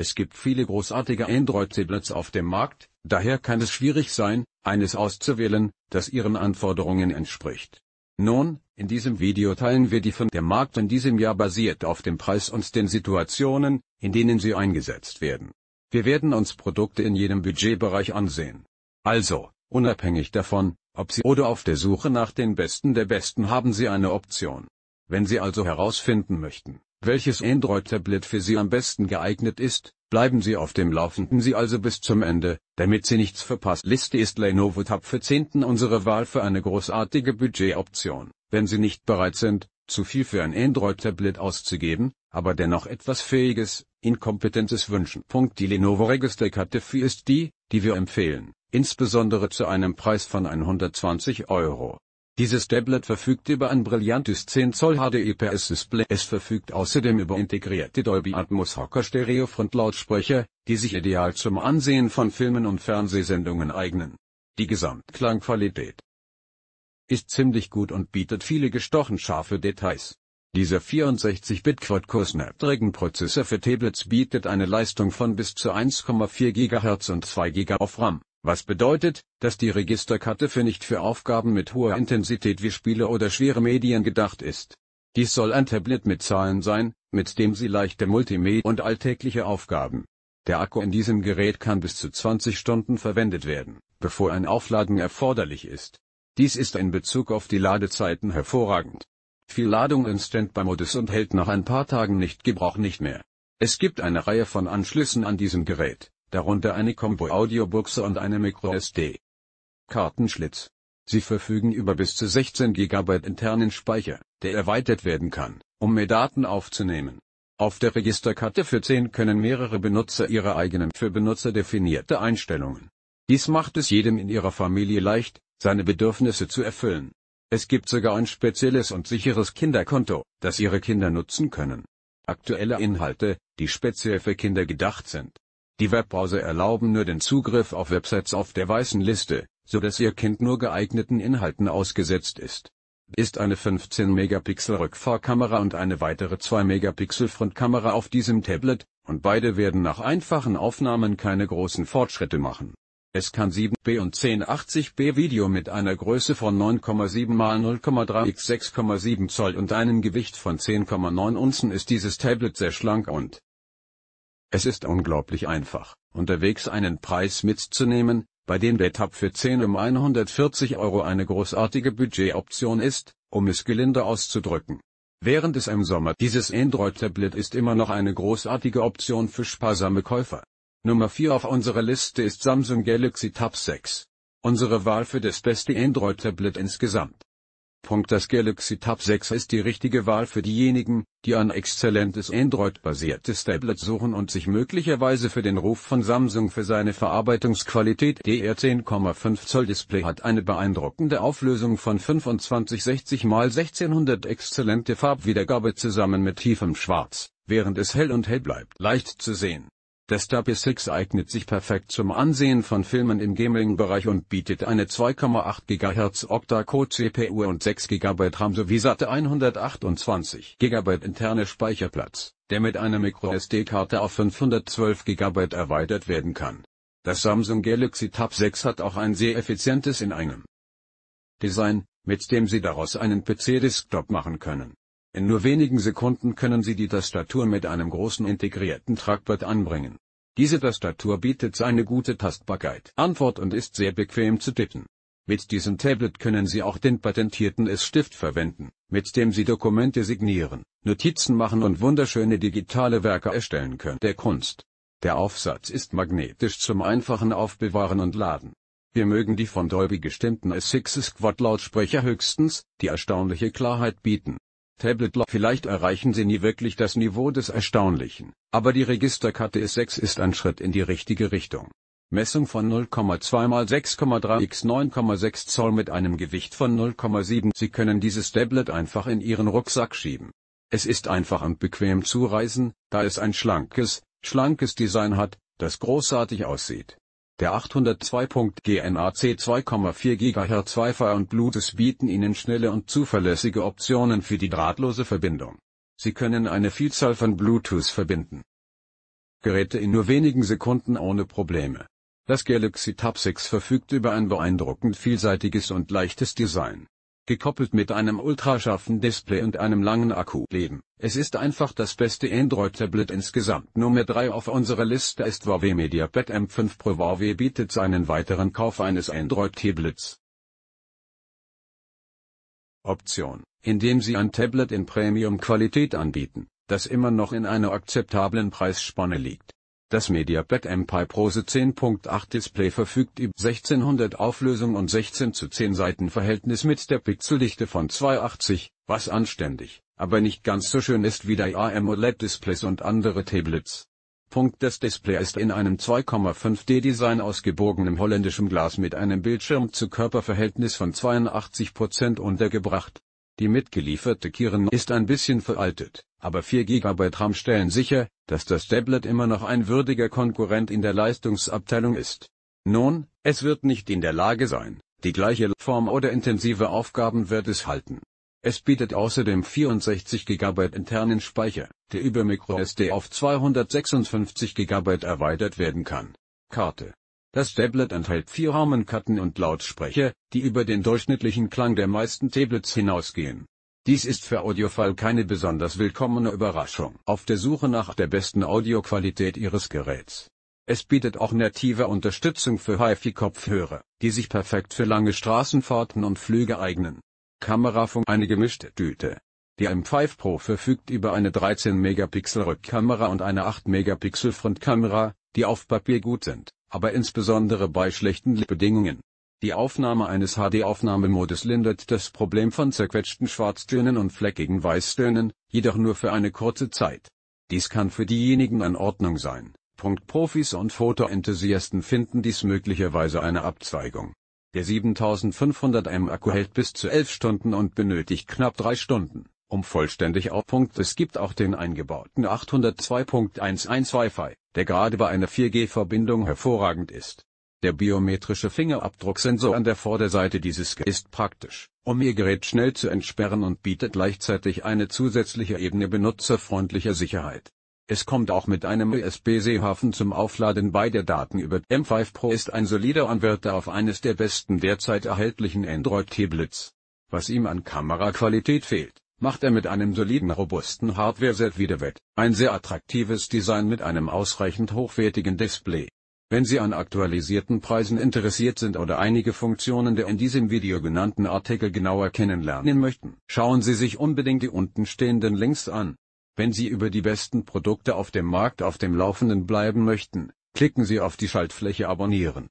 Es gibt viele großartige Android-Tablets auf dem Markt, daher kann es schwierig sein, eines auszuwählen, das Ihren Anforderungen entspricht. Nun, in diesem Video teilen wir die von der Markt in diesem Jahr basiert auf dem Preis und den Situationen, in denen sie eingesetzt werden. Wir werden uns Produkte in jedem Budgetbereich ansehen. Also, unabhängig davon, ob Sie oder auf der Suche nach den Besten der Besten haben Sie eine Option. Wenn Sie also herausfinden möchten, welches Android-Tablet für Sie am besten geeignet ist, Bleiben Sie auf dem Laufenden Sie also bis zum Ende, damit Sie nichts verpasst. Liste ist Lenovo Tab für 10. unsere Wahl für eine großartige Budgetoption, wenn Sie nicht bereit sind, zu viel für ein Android-Tablet auszugeben, aber dennoch etwas Fähiges, Inkompetentes wünschen. Die Lenovo Register kt ist die, die wir empfehlen, insbesondere zu einem Preis von 120 Euro. Dieses Tablet verfügt über ein brillantes 10 Zoll HD e ps display Es verfügt außerdem über integrierte Dolby Atmos Hocker Stereo Frontlautsprecher, die sich ideal zum Ansehen von Filmen und Fernsehsendungen eignen. Die Gesamtklangqualität ist ziemlich gut und bietet viele gestochen scharfe Details. Dieser 64-Bit Quad-Core Snapdragon Prozessor für Tablets bietet eine Leistung von bis zu 1,4 GHz und 2 GB auf RAM was bedeutet, dass die Registerkarte für nicht für Aufgaben mit hoher Intensität wie Spiele oder schwere Medien gedacht ist. Dies soll ein Tablet mit Zahlen sein, mit dem Sie leichte Multimedia und alltägliche Aufgaben. Der Akku in diesem Gerät kann bis zu 20 Stunden verwendet werden, bevor ein Aufladen erforderlich ist. Dies ist in Bezug auf die Ladezeiten hervorragend. Viel Ladung in Standby-Modus und hält nach ein paar Tagen nicht Gebrauch nicht mehr. Es gibt eine Reihe von Anschlüssen an diesem Gerät darunter eine Combo-Audiobuchse und eine MicroSD-Kartenschlitz. Sie verfügen über bis zu 16 GB internen Speicher, der erweitert werden kann, um mehr Daten aufzunehmen. Auf der Registerkarte für 10 können mehrere Benutzer ihre eigenen für Benutzer definierte Einstellungen. Dies macht es jedem in ihrer Familie leicht, seine Bedürfnisse zu erfüllen. Es gibt sogar ein spezielles und sicheres Kinderkonto, das ihre Kinder nutzen können. Aktuelle Inhalte, die speziell für Kinder gedacht sind, die Webbrowser erlauben nur den Zugriff auf Websites auf der weißen Liste, so dass Ihr Kind nur geeigneten Inhalten ausgesetzt ist. Ist eine 15-Megapixel-Rückfahrkamera und eine weitere 2-Megapixel-Frontkamera auf diesem Tablet, und beide werden nach einfachen Aufnahmen keine großen Fortschritte machen. Es kann 7B und 1080 b Video mit einer Größe von 9,7 x 0,3 x 6,7 Zoll und einem Gewicht von 10,9 Unzen ist dieses Tablet sehr schlank und es ist unglaublich einfach, unterwegs einen Preis mitzunehmen, bei dem der Tab für 10 um 140 Euro eine großartige Budgetoption ist, um es gelinde auszudrücken. Während es im Sommer dieses Android-Tablet ist immer noch eine großartige Option für sparsame Käufer. Nummer 4 auf unserer Liste ist Samsung Galaxy Tab 6. Unsere Wahl für das beste Android-Tablet insgesamt. Das Galaxy Tab 6 ist die richtige Wahl für diejenigen, die ein exzellentes Android-basiertes Tablet suchen und sich möglicherweise für den Ruf von Samsung für seine Verarbeitungsqualität der 10,5 Zoll Display hat eine beeindruckende Auflösung von 2560 x 1600 exzellente Farbwiedergabe zusammen mit tiefem Schwarz, während es hell und hell bleibt leicht zu sehen das Stubby 6 eignet sich perfekt zum Ansehen von Filmen im Gaming-Bereich und bietet eine 2,8 GHz Octa-Core-CPU und 6 GB RAM sowie satte 128 GB interne Speicherplatz, der mit einer MicroSD-Karte auf 512 GB erweitert werden kann. Das Samsung Galaxy Tab 6 hat auch ein sehr effizientes in einem Design, mit dem Sie daraus einen PC-Desktop machen können in nur wenigen Sekunden können Sie die Tastatur mit einem großen integrierten Trackpad anbringen. Diese Tastatur bietet eine gute Tastbarkeit, Antwort und ist sehr bequem zu tippen. Mit diesem Tablet können Sie auch den patentierten S-Stift verwenden, mit dem Sie Dokumente signieren, Notizen machen und wunderschöne digitale Werke erstellen können. Der Kunst. Der Aufsatz ist magnetisch zum einfachen Aufbewahren und Laden. Wir mögen die von Dolby gestimmten S6 Squad Lautsprecher höchstens, die erstaunliche Klarheit bieten, Tablet Law. Vielleicht erreichen sie nie wirklich das Niveau des Erstaunlichen, aber die Registerkarte S6 ist ein Schritt in die richtige Richtung. Messung von 0,2 x 6,3 x 9,6 Zoll mit einem Gewicht von 0,7. Sie können dieses Tablet einfach in Ihren Rucksack schieben. Es ist einfach und bequem zu reisen, da es ein schlankes, schlankes Design hat, das großartig aussieht. Der 802.GNAC 2,4 GHz Wi-Fi und Bluetooth bieten Ihnen schnelle und zuverlässige Optionen für die drahtlose Verbindung. Sie können eine Vielzahl von Bluetooth verbinden. Geräte in nur wenigen Sekunden ohne Probleme. Das Galaxy Tab 6 verfügt über ein beeindruckend vielseitiges und leichtes Design gekoppelt mit einem ultrascharfen Display und einem langen Akku leben. Es ist einfach das beste Android-Tablet insgesamt. Nummer 3 auf unserer Liste ist Huawei MediaPad M5 Pro. Huawei bietet seinen weiteren Kauf eines Android-Tablets. Option, indem sie ein Tablet in Premium-Qualität anbieten, das immer noch in einer akzeptablen Preisspanne liegt. Das MediaPad MPi Prose 10.8 Display verfügt über 1600 Auflösung und 16 zu 10 Seiten Verhältnis mit der Pixeldichte von 280, was anständig, aber nicht ganz so schön ist wie der AMOLED-Displays und andere Tablets. Punkt Das Display ist in einem 2,5D-Design aus gebogenem holländischem Glas mit einem Bildschirm zu Körperverhältnis von 82% untergebracht. Die mitgelieferte Kirin ist ein bisschen veraltet aber 4 GB RAM stellen sicher, dass das Tablet immer noch ein würdiger Konkurrent in der Leistungsabteilung ist. Nun, es wird nicht in der Lage sein, die gleiche Form oder intensive Aufgaben wird es halten. Es bietet außerdem 64 GB internen Speicher, der über microSD auf 256 GB erweitert werden kann. Karte. Das Tablet enthält vier Rahmenkarten und Lautsprecher, die über den durchschnittlichen Klang der meisten Tablets hinausgehen. Dies ist für Audiofall keine besonders willkommene Überraschung. Auf der Suche nach der besten Audioqualität Ihres Geräts. Es bietet auch native Unterstützung für HiFi-Kopfhörer, die sich perfekt für lange Straßenfahrten und Flüge eignen. Kamerafunk eine gemischte Tüte. Die M5 Pro verfügt über eine 13-Megapixel-Rückkamera und eine 8-Megapixel-Frontkamera, die auf Papier gut sind, aber insbesondere bei schlechten Bedingungen die Aufnahme eines HD-Aufnahmemodus lindert das Problem von zerquetschten Schwarztönen und fleckigen Weißtönen, jedoch nur für eine kurze Zeit. Dies kann für diejenigen an Ordnung sein. Punkt Profis und Fotoenthusiasten finden dies möglicherweise eine Abzweigung. Der 7500M Akku hält bis zu 11 Stunden und benötigt knapp 3 Stunden, um vollständig auf Punkt. Es gibt auch den eingebauten 802.11 Wi-Fi, der gerade bei einer 4G-Verbindung hervorragend ist. Der biometrische Fingerabdrucksensor an der Vorderseite dieses Ge ist praktisch, um Ihr Gerät schnell zu entsperren und bietet gleichzeitig eine zusätzliche Ebene benutzerfreundlicher Sicherheit. Es kommt auch mit einem USB-C-Hafen zum Aufladen beider Daten über M5 Pro ist ein solider Anwärter auf eines der besten derzeit erhältlichen Android-Tablets. Was ihm an Kameraqualität fehlt, macht er mit einem soliden robusten Hardware-Set wieder wett, ein sehr attraktives Design mit einem ausreichend hochwertigen Display wenn Sie an aktualisierten Preisen interessiert sind oder einige Funktionen der in diesem Video genannten Artikel genauer kennenlernen möchten, schauen Sie sich unbedingt die unten stehenden Links an. Wenn Sie über die besten Produkte auf dem Markt auf dem Laufenden bleiben möchten, klicken Sie auf die Schaltfläche Abonnieren